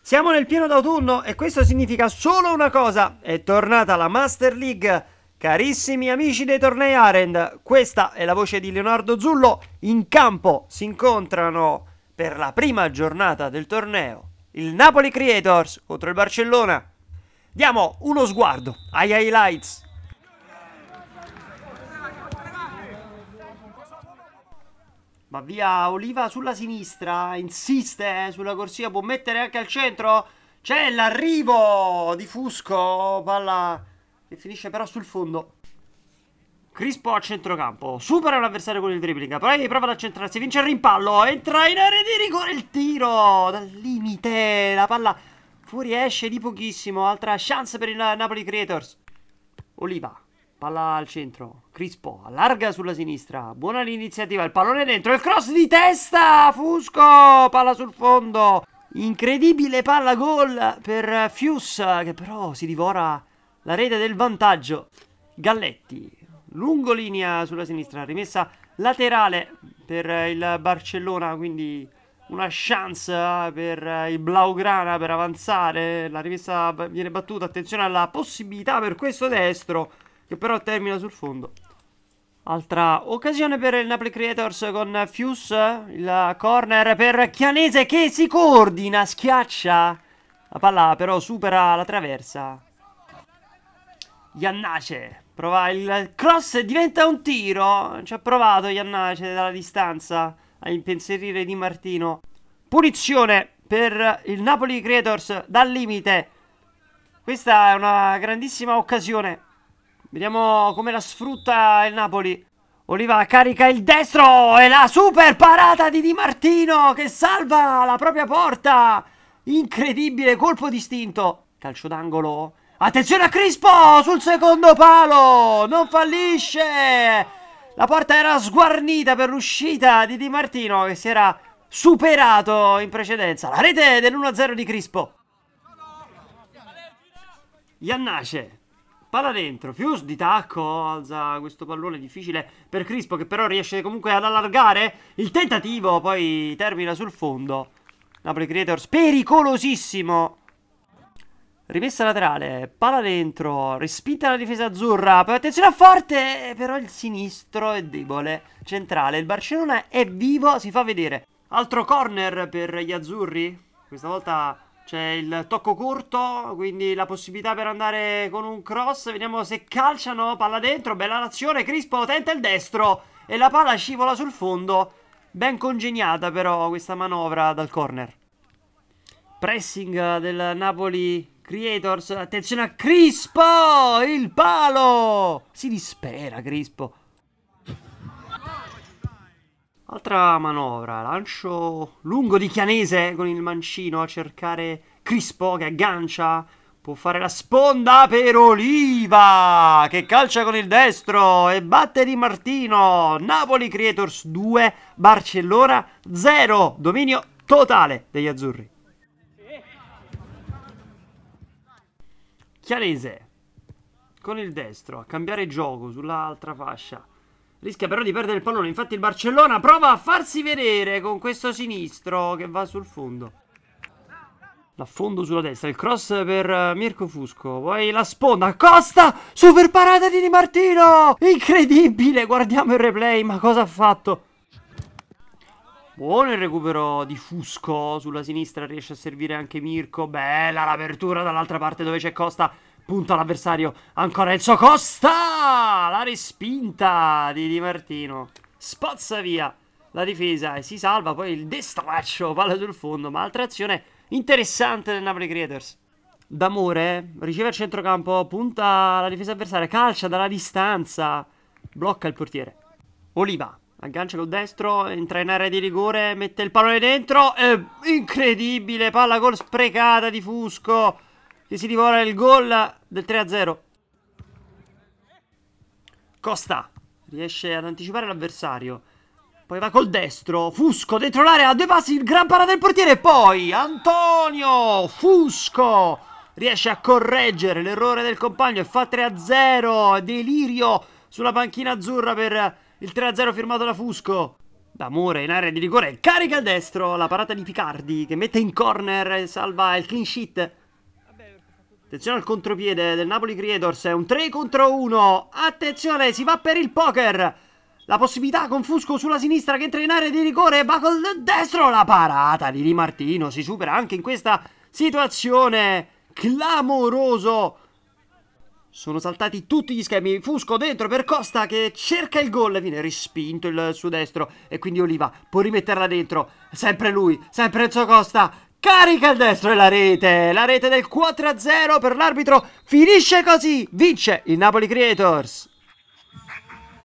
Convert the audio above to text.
Siamo nel pieno d'autunno e questo significa solo una cosa, è tornata la Master League. Carissimi amici dei tornei Arend, questa è la voce di Leonardo Zullo. In campo si incontrano per la prima giornata del torneo il Napoli Creators contro il Barcellona. Diamo uno sguardo ai highlights Ma via Oliva sulla sinistra, insiste eh, sulla corsia, può mettere anche al centro. C'è l'arrivo di Fusco, palla che finisce però sul fondo. Crispo a centrocampo, supera l'avversario con il dribbling, poi prova ad accentrarsi, vince il rimpallo, entra in area di rigore il tiro dal limite, la palla fuoriesce di pochissimo, altra chance per il Napoli Creators. Oliva Palla al centro. Crispo allarga sulla sinistra. Buona l'iniziativa. Il pallone dentro. Il cross di testa. Fusco. Palla sul fondo. Incredibile palla gol per Fius. Che però si divora la rete del vantaggio. Galletti. Lungo linea sulla sinistra. Rimessa laterale per il Barcellona. Quindi una chance eh, per il Blaugrana per avanzare. La rimessa viene battuta. Attenzione alla possibilità per questo destro che però termina sul fondo. Altra occasione per il Napoli Creators con Fius, il corner per Chianese che si coordina, schiaccia. La palla però supera la traversa. Iannace prova il cross diventa un tiro. Ci ha provato Iannace dalla distanza a impensierire Di Martino. Punizione per il Napoli Creators dal limite. Questa è una grandissima occasione Vediamo come la sfrutta il Napoli. Oliva carica il destro e la super parata di Di Martino che salva la propria porta. Incredibile colpo distinto. Calcio d'angolo. Attenzione a Crispo sul secondo palo. Non fallisce. La porta era sguarnita per l'uscita di Di Martino che si era superato in precedenza. La rete dell'1-0 di Crispo. Iannace Palla dentro, Fuse di tacco, alza questo pallone difficile per Crispo che però riesce comunque ad allargare il tentativo, poi termina sul fondo. Napoli Creators pericolosissimo. Rimessa laterale, palla dentro, respinta la difesa azzurra, poi attenzione a forte, però il sinistro è debole, centrale. Il Barcellona è vivo, si fa vedere. Altro corner per gli azzurri, questa volta c'è il tocco corto, quindi la possibilità per andare con un cross. Vediamo se calciano, palla dentro, bella l'azione, Crispo tenta il destro e la palla scivola sul fondo. Ben congegnata però questa manovra dal corner. Pressing del Napoli Creators, attenzione a Crispo, il palo! Si dispera Crispo. Altra manovra, lancio lungo di Chianese con il mancino a cercare Crispo che aggancia, può fare la sponda per Oliva che calcia con il destro e batte Di Martino. Napoli Creators 2, Barcellona 0, dominio totale degli azzurri. Chianese con il destro a cambiare gioco sull'altra fascia Rischia però di perdere il pallone. Infatti il Barcellona prova a farsi vedere con questo sinistro che va sul fondo. L'affondo sulla destra. Il cross per eh, Mirko Fusco. Poi la sponda. Costa! Super parata di Di Martino! Incredibile! Guardiamo il replay. Ma cosa ha fatto? Buono il recupero di Fusco. Sulla sinistra riesce a servire anche Mirko. Bella l'apertura dall'altra parte dove c'è Costa punta l'avversario ancora il suo Costa! La respinta di Di Martino. Spazza via la difesa e si salva poi il destraccio, palla sul fondo, ma altra azione interessante del Napoli Creators. D'amore riceve a centrocampo, punta la difesa avversaria, calcia dalla distanza, blocca il portiere. Oliva aggancia col destro, entra in area di rigore, mette il pallone dentro, eh, incredibile, palla gol sprecata di Fusco. Gli si divora il gol del 3-0. Costa riesce ad anticipare l'avversario. Poi va col destro. Fusco dentro l'area a due passi. Il gran parata del portiere. Poi Antonio Fusco riesce a correggere l'errore del compagno e fa 3-0. Delirio sulla panchina azzurra per il 3-0 firmato da Fusco. D'amore in area di rigore. Carica il destro. La parata di Picardi che mette in corner e salva il clean sheet. Attenzione al contropiede del Napoli Creators, è un 3 contro 1. Attenzione, si va per il poker. La possibilità con Fusco sulla sinistra che entra in area di rigore, va col destro la parata di Di Martino. Si supera anche in questa situazione. Clamoroso. Sono saltati tutti gli schemi. Fusco dentro per Costa che cerca il gol. Viene respinto il suo destro. E quindi Oliva può rimetterla dentro. Sempre lui, sempre il suo Costa Carica il destro e la rete, la rete del 4-0 per l'arbitro finisce così, vince il Napoli Creators.